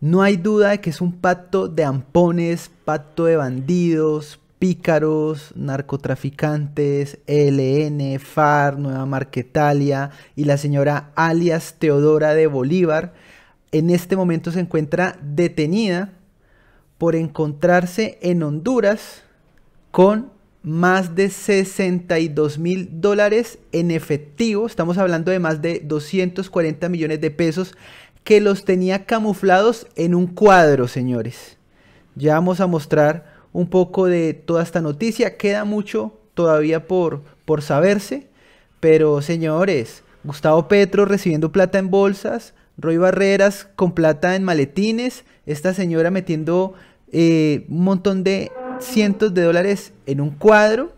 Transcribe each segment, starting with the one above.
No hay duda de que es un pacto de ampones, pacto de bandidos, pícaros, narcotraficantes, ELN, FARC, Nueva Marquetalia y la señora alias Teodora de Bolívar en este momento se encuentra detenida por encontrarse en Honduras con más de 62 mil dólares en efectivo. Estamos hablando de más de 240 millones de pesos que los tenía camuflados en un cuadro, señores. Ya vamos a mostrar un poco de toda esta noticia. Queda mucho todavía por, por saberse. Pero, señores, Gustavo Petro recibiendo plata en bolsas, Roy Barreras con plata en maletines, esta señora metiendo eh, un montón de cientos de dólares en un cuadro,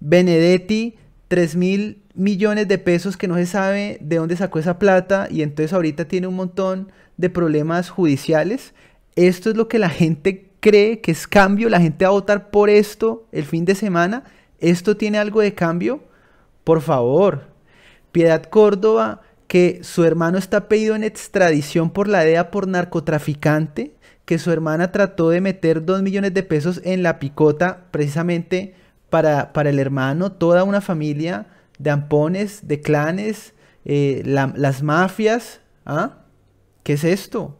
Benedetti 3 mil millones de pesos que no se sabe de dónde sacó esa plata y entonces ahorita tiene un montón de problemas judiciales. Esto es lo que la gente cree que es cambio, la gente va a votar por esto el fin de semana. ¿Esto tiene algo de cambio? Por favor. Piedad Córdoba, que su hermano está pedido en extradición por la DEA por narcotraficante, que su hermana trató de meter 2 millones de pesos en la picota precisamente para, el hermano toda una familia de ampones, de clanes, eh, las mafias. ¿Ah? ¿Qué es esto?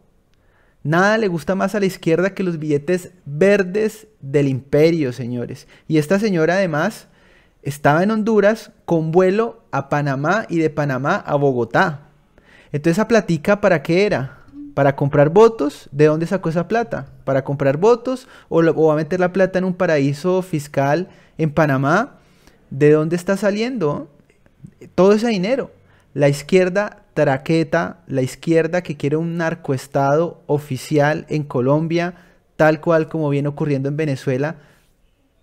Nada le gusta más a la izquierda que los billetes verdes del imperio, señores. Y esta señora además estaba en Honduras con vuelo a Panamá y de Panamá a Bogotá. Entonces esa platica para qué era? para comprar votos, ¿de dónde sacó esa plata? Para comprar votos o, va a meter la plata en un paraíso fiscal en Panamá, ¿de dónde está saliendo todo ese dinero? La izquierda traqueta, la izquierda que quiere un narcoestado oficial en Colombia, tal cual como viene ocurriendo en Venezuela,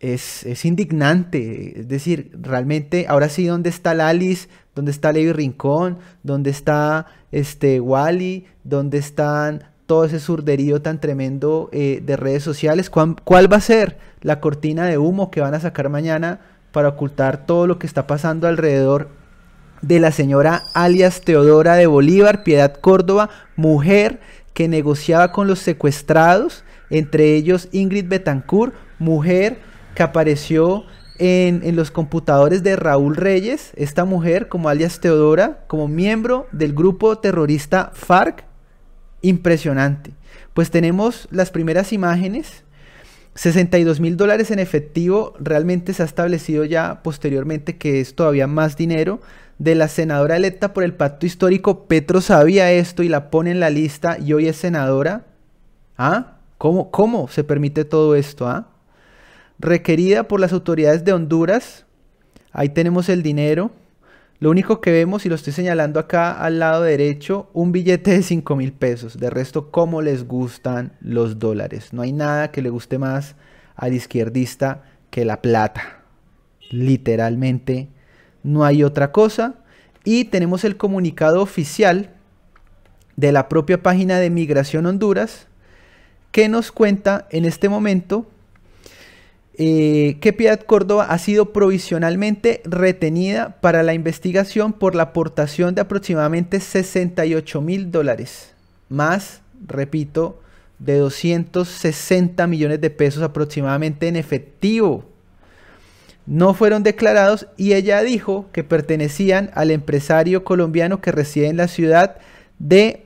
es, indignante. Es decir, realmente, ahora sí, ¿dónde está Lalis? ¿Dónde está Levi Rincón? ¿Dónde está este, Wally? ¿Dónde están todo ese surderío tan tremendo eh, de redes sociales? ¿Cuál, ¿Cuál va a ser la cortina de humo que van a sacar mañana para ocultar todo lo que está pasando alrededor de la señora alias Teodora de Bolívar, Piedad Córdoba, mujer que negociaba con los secuestrados, entre ellos Ingrid Betancourt, mujer que apareció en, los computadores de Raúl Reyes, esta mujer como alias Teodora, como miembro del grupo terrorista FARC. Impresionante. Pues tenemos las primeras imágenes. 62 mil dólares en efectivo, realmente se ha establecido ya posteriormente que es todavía más dinero de la senadora electa por el pacto histórico. Petro sabía esto y la pone en la lista y hoy es senadora. ¿Ah? ¿Cómo, cómo se permite todo esto? ¿Ah? requerida por las autoridades de Honduras. Ahí tenemos el dinero. Lo único que vemos, y lo estoy señalando acá al lado derecho, un billete de 5 mil pesos. De resto, cómo les gustan los dólares. No hay nada que le guste más al izquierdista que la plata. Literalmente, no hay otra cosa. Y tenemos el comunicado oficial de la propia página de Migración Honduras que nos cuenta en este momento que eh, Piedad Córdoba ha sido provisionalmente retenida para la investigación por la aportación de aproximadamente 68 mil dólares, más, repito, de 260 millones de pesos aproximadamente en efectivo. No fueron declarados y ella dijo que pertenecían al empresario colombiano que reside en la ciudad de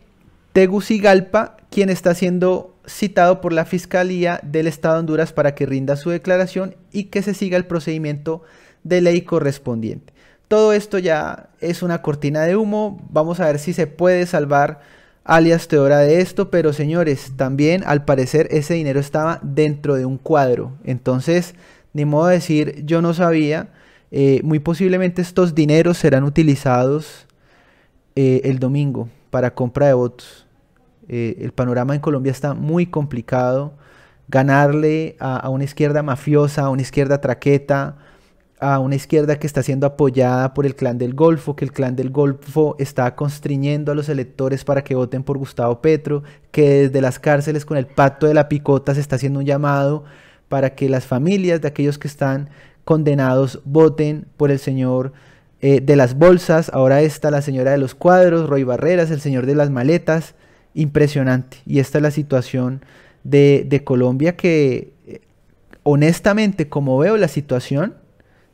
Tegucigalpa, quien está siendo citado por la Fiscalía del Estado de Honduras para que rinda su declaración y que se siga el procedimiento de ley correspondiente. Todo esto ya es una cortina de humo. Vamos a ver si se puede salvar alias teora de esto, pero señores, también al parecer ese dinero estaba dentro de un cuadro. Entonces, ni modo de decir yo no sabía. Eh, muy posiblemente estos dineros serán utilizados eh, el domingo para compra de votos. Eh, el panorama en Colombia está muy complicado. Ganarle a, una izquierda mafiosa, a una izquierda traqueta, a una izquierda que está siendo apoyada por el clan del Golfo, que el clan del Golfo está constriñendo a los electores para que voten por Gustavo Petro, que desde las cárceles con el pacto de la picota se está haciendo un llamado para que las familias de aquellos que están condenados voten por el señor eh, de las bolsas, ahora está la señora de los cuadros, Roy Barreras, el señor de las maletas impresionante. Y esta es la situación de, Colombia que, eh, honestamente, como veo la situación,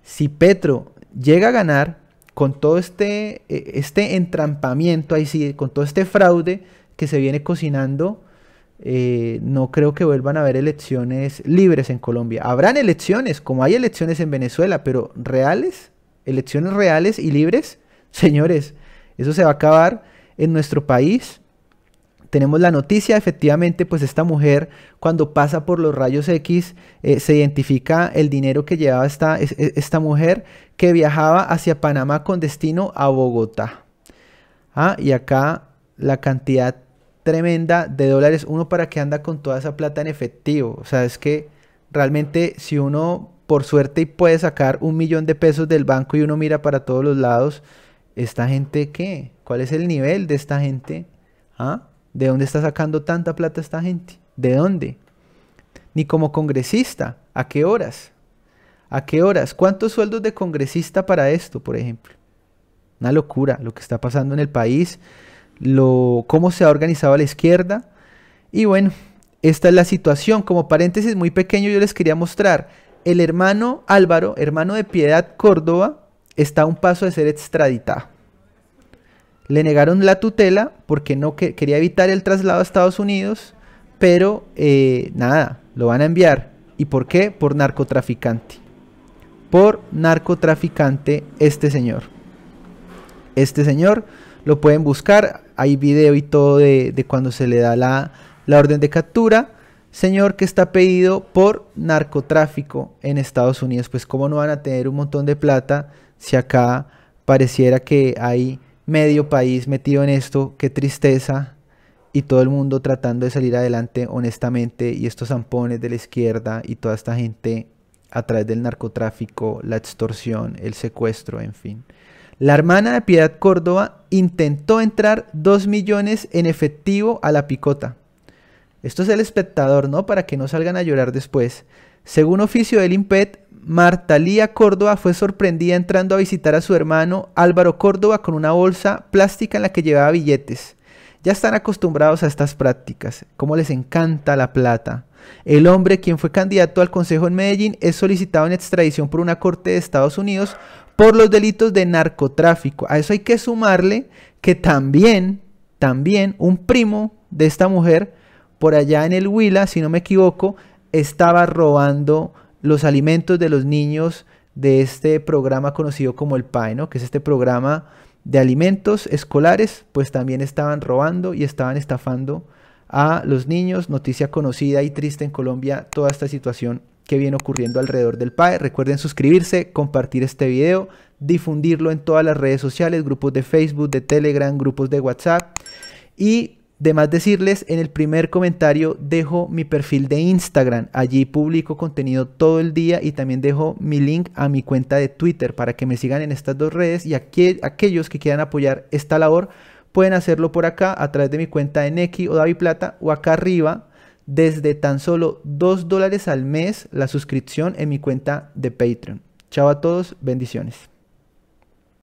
si Petro llega a ganar con todo este, eh, este entrampamiento, ahí con todo este fraude que se viene cocinando, eh, no creo que vuelvan a haber elecciones libres en Colombia. Habrán elecciones, como hay elecciones en Venezuela, pero reales, elecciones reales y libres, señores, eso se va a acabar en nuestro país tenemos la noticia, efectivamente, pues esta mujer cuando pasa por los rayos X eh, se identifica el dinero que llevaba esta, e, esta mujer que viajaba hacia Panamá con destino a Bogotá. Ah, y acá la cantidad tremenda de dólares, uno para que anda con toda esa plata en efectivo. O sea, es que realmente si uno por suerte puede sacar un millón de pesos del banco y uno mira para todos los lados, ¿esta gente qué? ¿Cuál es el nivel de esta gente? ¿Ah? ¿De dónde está sacando tanta plata esta gente? ¿De dónde? Ni como congresista, ¿a qué horas? ¿A qué horas? ¿Cuántos sueldos de congresista para esto, por ejemplo? Una locura lo que está pasando en el país, lo, cómo se ha organizado a la izquierda. Y bueno, esta es la situación. Como paréntesis muy pequeño, yo les quería mostrar. El hermano Álvaro, hermano de Piedad Córdoba, está a un paso de ser extraditado le negaron la tutela porque no quería evitar el traslado a Estados Unidos, pero eh, nada, lo van a enviar. ¿Y por qué? Por narcotraficante. Por narcotraficante este señor. Este señor lo pueden buscar, hay video y todo de, cuando se le da la, la orden de captura señor que está pedido por narcotráfico en Estados Unidos. Pues cómo no van a tener un montón de plata si acá pareciera que hay medio país metido en esto, qué tristeza. Y todo el mundo tratando de salir adelante honestamente. Y estos zampones de la izquierda y toda esta gente a través del narcotráfico, la extorsión, el secuestro, en fin. La hermana de Piedad Córdoba intentó entrar 2 millones en efectivo a la picota. Esto es el espectador, ¿no? Para que no salgan a llorar después. Según oficio del IMPET, Lía Córdoba fue sorprendida entrando a visitar a su hermano Álvaro Córdoba con una bolsa plástica en la que llevaba billetes. Ya están acostumbrados a estas prácticas, como les encanta la plata. El hombre, quien fue candidato al Consejo en Medellín, es solicitado en extradición por una corte de Estados Unidos por los delitos de narcotráfico. A eso hay que sumarle que también, también un primo de esta mujer por allá en el Huila, si no me equivoco, estaba robando los alimentos de los niños de este programa conocido como el PAE, ¿no? que es este programa de alimentos escolares, pues también estaban robando y estaban estafando a los niños. Noticia conocida y triste en Colombia, toda esta situación que viene ocurriendo alrededor del PAE. Recuerden suscribirse, compartir este video, difundirlo en todas las redes sociales, grupos de Facebook, de Telegram, grupos de WhatsApp y de más decirles, en el primer comentario dejo mi perfil de Instagram. Allí publico contenido todo el día y también dejo mi link a mi cuenta de Twitter para que me sigan en estas dos redes y aquellos que quieran apoyar esta labor pueden hacerlo por acá a través de mi cuenta de X o David Plata o acá arriba desde tan solo 2 dólares al mes la suscripción en mi cuenta de Patreon. Chao a todos, bendiciones.